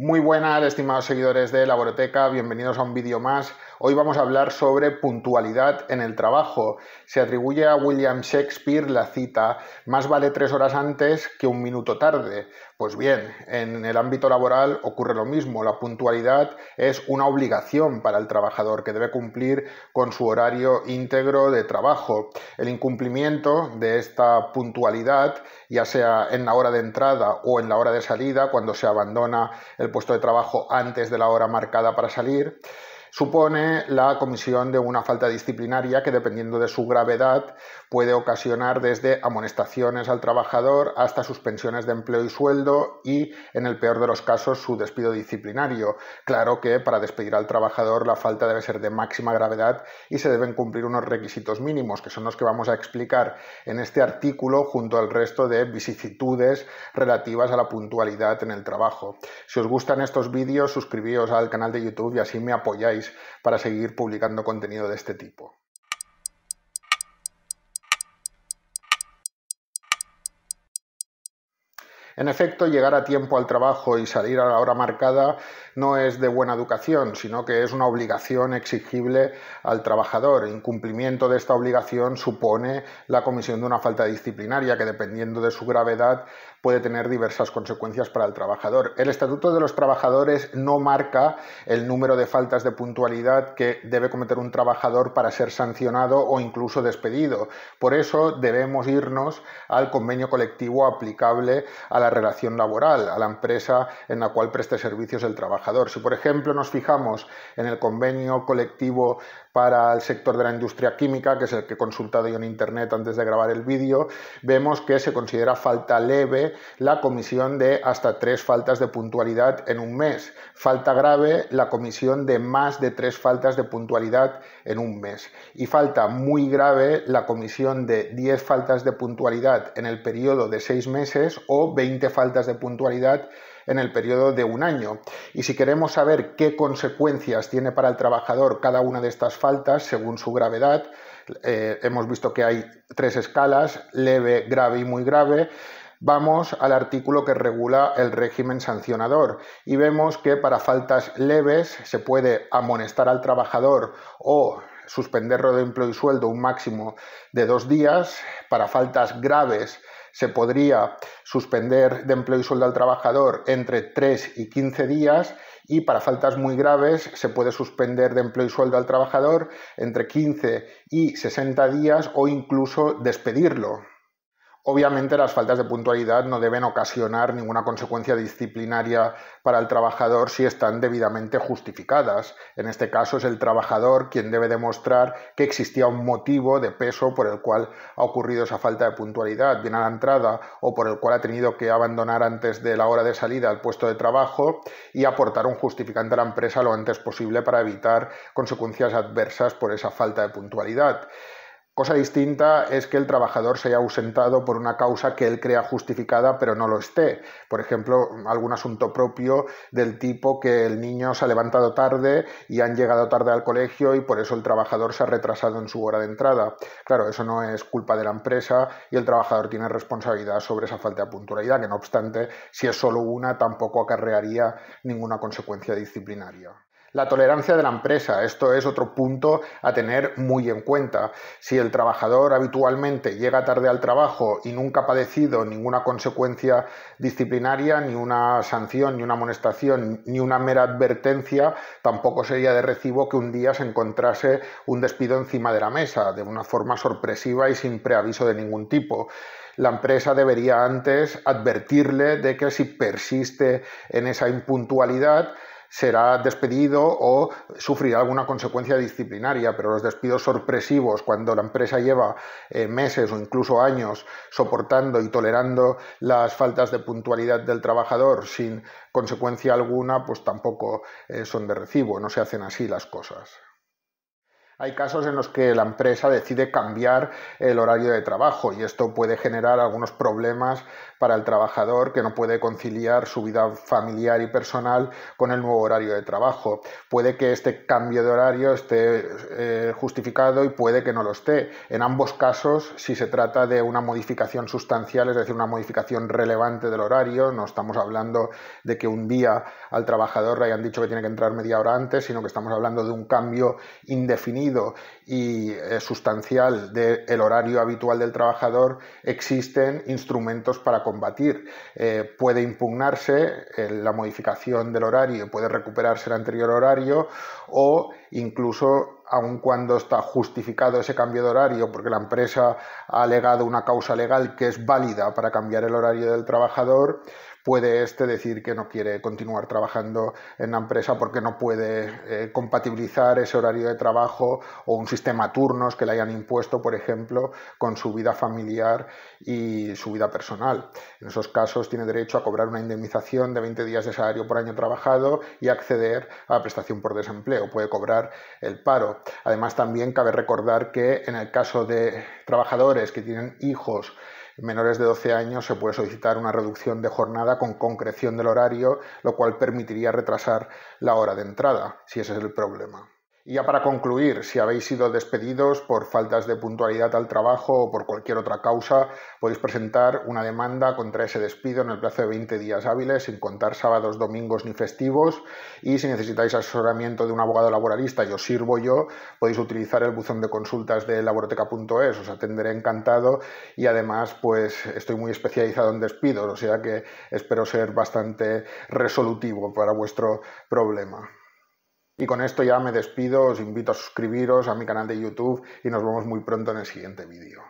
Muy buenas, estimados seguidores de Laboroteca, bienvenidos a un vídeo más. Hoy vamos a hablar sobre puntualidad en el trabajo. Se atribuye a William Shakespeare la cita, más vale tres horas antes que un minuto tarde. Pues bien, en el ámbito laboral ocurre lo mismo. La puntualidad es una obligación para el trabajador que debe cumplir con su horario íntegro de trabajo. El incumplimiento de esta puntualidad, ya sea en la hora de entrada o en la hora de salida, cuando se abandona el puesto de trabajo antes de la hora marcada para salir, supone la comisión de una falta disciplinaria que, dependiendo de su gravedad, puede ocasionar desde amonestaciones al trabajador hasta suspensiones de empleo y sueldo y, en el peor de los casos, su despido disciplinario. Claro que para despedir al trabajador la falta debe ser de máxima gravedad y se deben cumplir unos requisitos mínimos, que son los que vamos a explicar en este artículo junto al resto de vicisitudes relativas a la puntualidad en el trabajo. Si os gustan estos vídeos, suscribíos al canal de YouTube y así me apoyáis para seguir publicando contenido de este tipo. En efecto, llegar a tiempo al trabajo y salir a la hora marcada no es de buena educación, sino que es una obligación exigible al trabajador. Incumplimiento de esta obligación supone la comisión de una falta disciplinaria que, dependiendo de su gravedad, puede tener diversas consecuencias para el trabajador. El Estatuto de los Trabajadores no marca el número de faltas de puntualidad que debe cometer un trabajador para ser sancionado o incluso despedido. Por eso debemos irnos al convenio colectivo aplicable a la relación laboral, a la empresa en la cual preste servicios el trabajador. Si, por ejemplo, nos fijamos en el convenio colectivo para el sector de la industria química, que es el que he consultado yo en Internet antes de grabar el vídeo, vemos que se considera falta leve la comisión de hasta tres faltas de puntualidad en un mes. Falta grave, la comisión de más de tres faltas de puntualidad en un mes. Y falta muy grave, la comisión de 10 faltas de puntualidad en el periodo de seis meses o 20 faltas de puntualidad en el periodo de un año. Y si queremos saber qué consecuencias tiene para el trabajador cada una de estas faltas según su gravedad, eh, hemos visto que hay tres escalas, leve, grave y muy grave vamos al artículo que regula el régimen sancionador y vemos que para faltas leves se puede amonestar al trabajador o suspenderlo de empleo y sueldo un máximo de dos días, para faltas graves se podría suspender de empleo y sueldo al trabajador entre tres y quince días y para faltas muy graves se puede suspender de empleo y sueldo al trabajador entre quince y sesenta días o incluso despedirlo Obviamente las faltas de puntualidad no deben ocasionar ninguna consecuencia disciplinaria para el trabajador si están debidamente justificadas. En este caso es el trabajador quien debe demostrar que existía un motivo de peso por el cual ha ocurrido esa falta de puntualidad, bien a la entrada o por el cual ha tenido que abandonar antes de la hora de salida el puesto de trabajo y aportar un justificante a la empresa lo antes posible para evitar consecuencias adversas por esa falta de puntualidad. Cosa distinta es que el trabajador se haya ausentado por una causa que él crea justificada, pero no lo esté. Por ejemplo, algún asunto propio del tipo que el niño se ha levantado tarde y han llegado tarde al colegio y por eso el trabajador se ha retrasado en su hora de entrada. Claro, eso no es culpa de la empresa y el trabajador tiene responsabilidad sobre esa falta de puntualidad, que no obstante, si es solo una, tampoco acarrearía ninguna consecuencia disciplinaria. La tolerancia de la empresa, esto es otro punto a tener muy en cuenta. Si el trabajador habitualmente llega tarde al trabajo y nunca ha padecido ninguna consecuencia disciplinaria, ni una sanción, ni una amonestación, ni una mera advertencia, tampoco sería de recibo que un día se encontrase un despido encima de la mesa, de una forma sorpresiva y sin preaviso de ningún tipo la empresa debería antes advertirle de que si persiste en esa impuntualidad, será despedido o sufrirá alguna consecuencia disciplinaria, pero los despidos sorpresivos, cuando la empresa lleva eh, meses o incluso años soportando y tolerando las faltas de puntualidad del trabajador sin consecuencia alguna, pues tampoco eh, son de recibo, no se hacen así las cosas. Hay casos en los que la empresa decide cambiar el horario de trabajo y esto puede generar algunos problemas para el trabajador que no puede conciliar su vida familiar y personal con el nuevo horario de trabajo. Puede que este cambio de horario esté eh, justificado y puede que no lo esté. En ambos casos, si se trata de una modificación sustancial, es decir, una modificación relevante del horario, no estamos hablando de que un día al trabajador le hayan dicho que tiene que entrar media hora antes, sino que estamos hablando de un cambio indefinido y eh, sustancial del horario habitual del trabajador, existen instrumentos para combatir. Eh, puede impugnarse eh, la modificación del horario, puede recuperarse el anterior horario o incluso aun cuando está justificado ese cambio de horario porque la empresa ha alegado una causa legal que es válida para cambiar el horario del trabajador, puede este decir que no quiere continuar trabajando en la empresa porque no puede eh, compatibilizar ese horario de trabajo o un sistema turnos que le hayan impuesto, por ejemplo, con su vida familiar y su vida personal. En esos casos tiene derecho a cobrar una indemnización de 20 días de salario por año trabajado y acceder a la prestación por desempleo. Puede cobrar el paro. Además, también cabe recordar que en el caso de trabajadores que tienen hijos, menores de 12 años se puede solicitar una reducción de jornada con concreción del horario, lo cual permitiría retrasar la hora de entrada, si ese es el problema. Y ya para concluir, si habéis sido despedidos por faltas de puntualidad al trabajo o por cualquier otra causa, podéis presentar una demanda contra ese despido en el plazo de 20 días hábiles, sin contar sábados, domingos ni festivos. Y si necesitáis asesoramiento de un abogado laboralista yo sirvo yo, podéis utilizar el buzón de consultas de laboroteca.es, os atenderé encantado. Y además, pues estoy muy especializado en despidos, o sea que espero ser bastante resolutivo para vuestro problema. Y con esto ya me despido, os invito a suscribiros a mi canal de YouTube y nos vemos muy pronto en el siguiente vídeo.